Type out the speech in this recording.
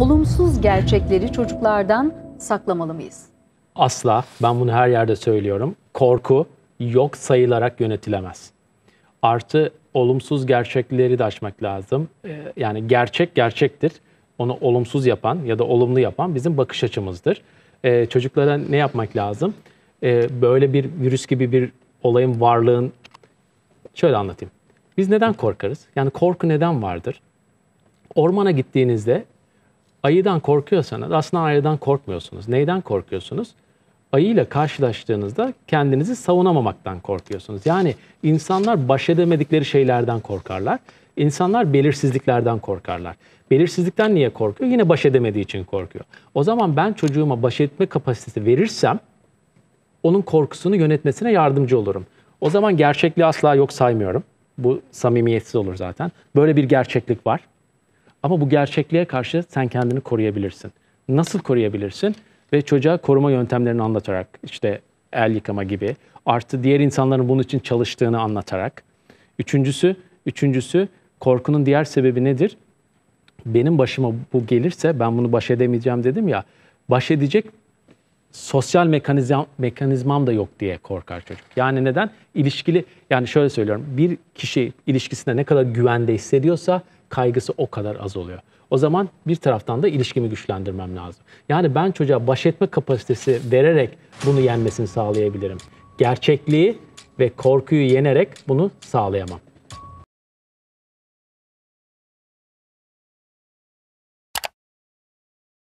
olumsuz gerçekleri çocuklardan saklamalı mıyız? Asla. Ben bunu her yerde söylüyorum. Korku yok sayılarak yönetilemez. Artı olumsuz gerçekleri de açmak lazım. Ee, yani gerçek gerçektir. Onu olumsuz yapan ya da olumlu yapan bizim bakış açımızdır. Ee, çocuklara ne yapmak lazım? Ee, böyle bir virüs gibi bir olayın varlığın şöyle anlatayım. Biz neden korkarız? Yani korku neden vardır? Ormana gittiğinizde ayıdan korkuyorsanız aslında ayıdan korkmuyorsunuz. Neyden korkuyorsunuz? Ayıyla karşılaştığınızda kendinizi savunamamaktan korkuyorsunuz. Yani insanlar baş edemedikleri şeylerden korkarlar. İnsanlar belirsizliklerden korkarlar. Belirsizlikten niye korkuyor? Yine baş edemediği için korkuyor. O zaman ben çocuğuma baş etme kapasitesi verirsem onun korkusunu yönetmesine yardımcı olurum. O zaman gerçekliği asla yok saymıyorum. Bu samimiyetsiz olur zaten. Böyle bir gerçeklik var. Ama bu gerçekliğe karşı sen kendini koruyabilirsin. Nasıl koruyabilirsin? Ve çocuğa koruma yöntemlerini anlatarak işte el yıkama gibi artı diğer insanların bunun için çalıştığını anlatarak. Üçüncüsü, üçüncüsü korkunun diğer sebebi nedir? Benim başıma bu gelirse ben bunu baş edemeyeceğim dedim ya. Baş edecek sosyal mekanizam, mekanizmam da yok diye korkar çocuk. Yani neden? İlişkili yani şöyle söylüyorum. Bir kişi ilişkisinde ne kadar güvende hissediyorsa kaygısı o kadar az oluyor. O zaman bir taraftan da ilişkimi güçlendirmem lazım. Yani ben çocuğa baş etme kapasitesi vererek bunu yenmesini sağlayabilirim. Gerçekliği ve korkuyu yenerek bunu sağlayamam.